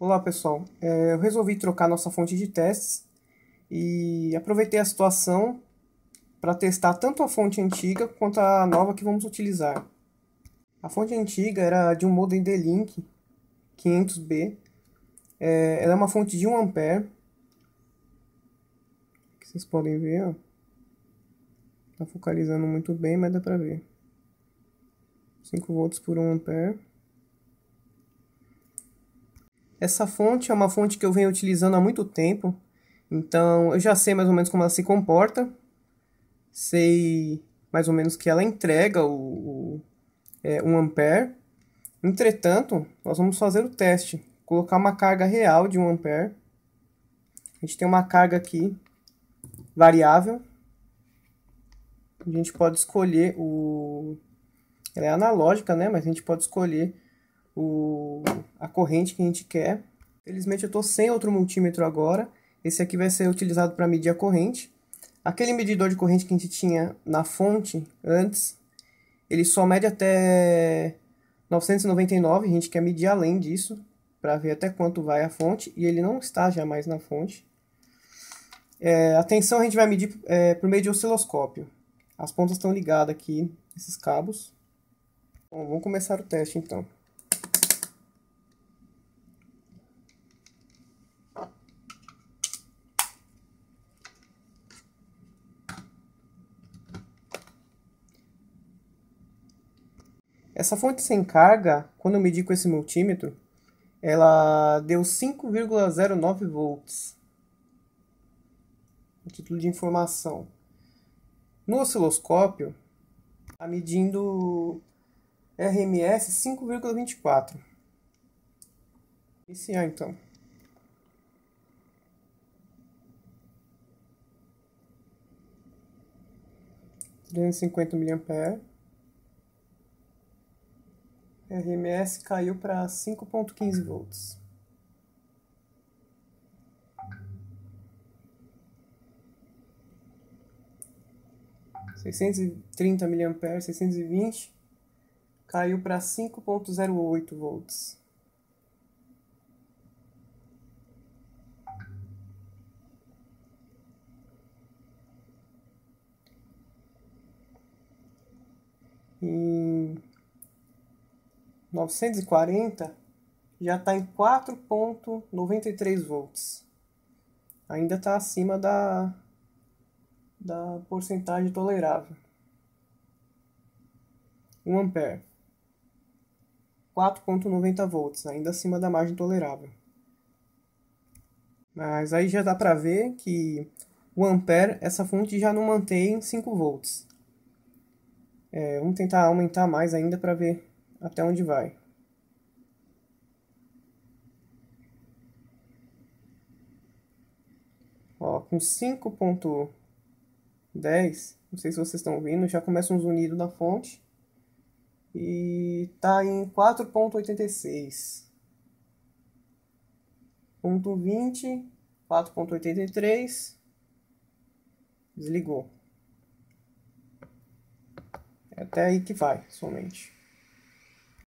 Olá pessoal, é, eu resolvi trocar nossa fonte de testes e aproveitei a situação para testar tanto a fonte antiga quanto a nova que vamos utilizar. A fonte antiga era de um modem D-Link 500B, é, ela é uma fonte de 1A, que vocês podem ver, ó. tá focalizando muito bem, mas dá para ver. 5 volts por 1 a essa fonte é uma fonte que eu venho utilizando há muito tempo, então eu já sei mais ou menos como ela se comporta, sei mais ou menos que ela entrega o, o é, 1 ampere. Entretanto, nós vamos fazer o teste, colocar uma carga real de 1 ampere. A gente tem uma carga aqui variável. A gente pode escolher o... Ela é analógica, né? Mas a gente pode escolher o, a corrente que a gente quer. Felizmente eu estou sem outro multímetro agora. Esse aqui vai ser utilizado para medir a corrente. Aquele medidor de corrente que a gente tinha na fonte antes, ele só mede até 999, a gente quer medir além disso, para ver até quanto vai a fonte, e ele não está jamais na fonte. É, a tensão a gente vai medir é, por meio de osciloscópio. As pontas estão ligadas aqui, esses cabos. Bom, vamos começar o teste então. Essa fonte sem carga, quando eu medi com esse multímetro, ela deu 5,09 volts. O título de informação. No osciloscópio, está medindo RMS 5,24. Iniciar então. Trezentos e cinquenta miliampere. RMS caiu para 5.15 volts. Seiscentos e trinta miliamperes, seiscentos e vinte, caiu para cinco ponto zero oito volts. E 940 já está em 4.93 volts. Ainda está acima da, da porcentagem tolerável. 1 ampere. 4.90 volts, ainda acima da margem tolerável. Mas aí já dá para ver que o ampere, essa fonte já não mantém 5 volts. É, vamos tentar aumentar mais ainda para ver até onde vai. Ó, com 5.10, não sei se vocês estão ouvindo, já começa um zunido na fonte. E tá em 4.86. Ponto 4.83. Desligou. É até aí que vai, somente.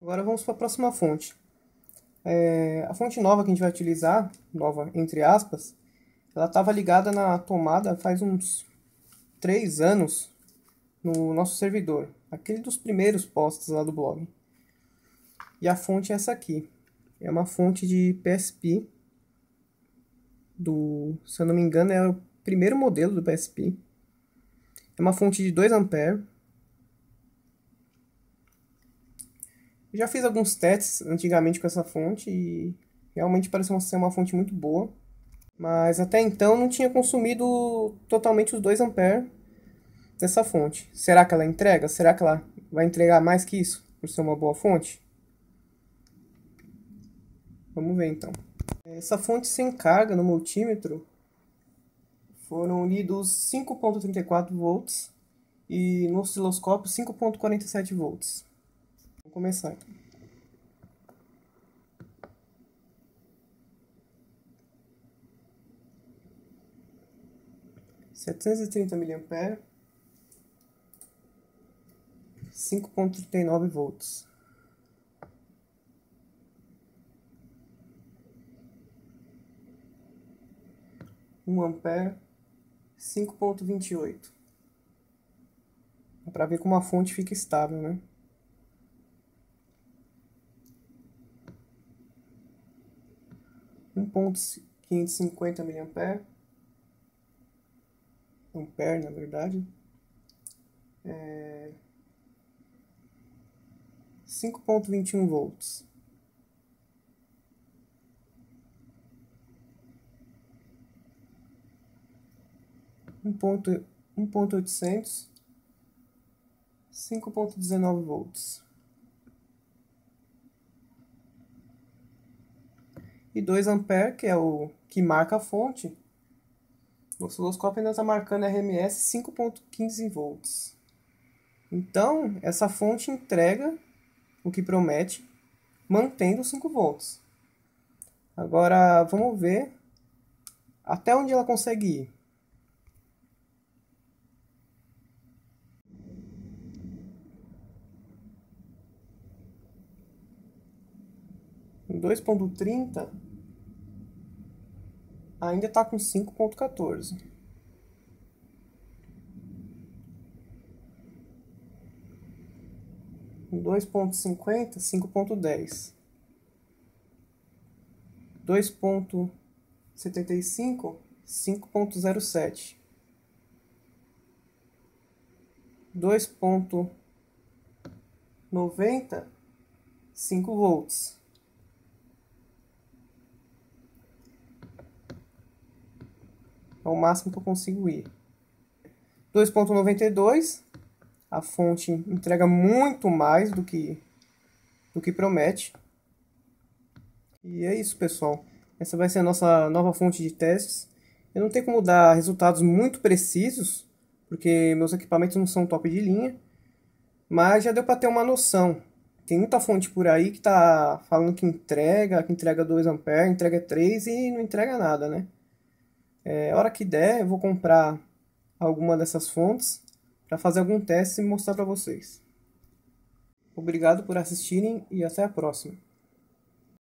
Agora vamos para a próxima fonte. É, a fonte nova que a gente vai utilizar, nova entre aspas, ela estava ligada na tomada faz uns 3 anos no nosso servidor, aquele dos primeiros posts lá do blog. E a fonte é essa aqui. É uma fonte de PSP do, se eu não me engano, é o primeiro modelo do PSP. É uma fonte de 2 a Já fiz alguns testes antigamente com essa fonte e realmente pareceu ser uma fonte muito boa. Mas até então não tinha consumido totalmente os 2 a dessa fonte. Será que ela entrega? Será que ela vai entregar mais que isso por ser uma boa fonte? Vamos ver então. Essa fonte sem carga no multímetro foram lidos 5.34 volts e no osciloscópio 5.47 volts começar então. Setecentos e trinta miliampere, cinco ponto trinta e nove volts. um ampere, cinco ponto vinte e oito para ver como a fonte fica estável, né? 1.550 mA, ampere na verdade, é 5.21 volts. um ponto um ponto oitocentos cinco ponto dezenove volts e 2 A, que é o que marca a fonte. O osciloscópio ainda está marcando RMS 5.15 volts. Então, essa fonte entrega o que promete, mantendo 5 volts. Agora, vamos ver até onde ela consegue ir. dois ponto trinta ainda está com cinco ponto 5.14. Dois ponto cinquenta, cinco ponto dez. Dois ponto setenta e cinco, cinco ponto zero sete. Dois ponto noventa, cinco volts. É o máximo que eu consigo ir. 2.92, a fonte entrega muito mais do que, do que promete. E é isso, pessoal. Essa vai ser a nossa nova fonte de testes. Eu não tenho como dar resultados muito precisos, porque meus equipamentos não são top de linha, mas já deu para ter uma noção. Tem muita fonte por aí que está falando que entrega, que entrega 2 A, entrega 3 e não entrega nada, né? É, a hora que der, eu vou comprar alguma dessas fontes para fazer algum teste e mostrar para vocês. Obrigado por assistirem e até a próxima.